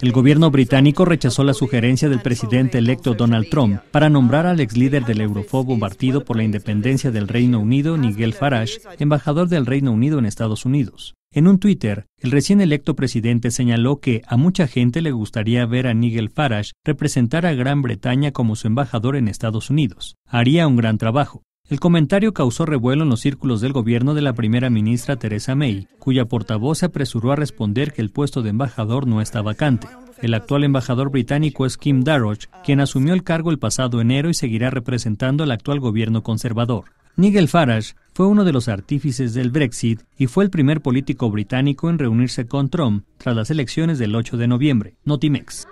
El gobierno británico rechazó la sugerencia del presidente electo Donald Trump para nombrar al ex líder del eurofobo partido por la independencia del Reino Unido, Nigel Farage, embajador del Reino Unido en Estados Unidos. En un Twitter, el recién electo presidente señaló que a mucha gente le gustaría ver a Nigel Farage representar a Gran Bretaña como su embajador en Estados Unidos. Haría un gran trabajo. El comentario causó revuelo en los círculos del gobierno de la primera ministra Theresa May, cuya portavoz se apresuró a responder que el puesto de embajador no está vacante. El actual embajador británico es Kim Darroch, quien asumió el cargo el pasado enero y seguirá representando al actual gobierno conservador. Nigel Farage fue uno de los artífices del Brexit y fue el primer político británico en reunirse con Trump tras las elecciones del 8 de noviembre. Notimex.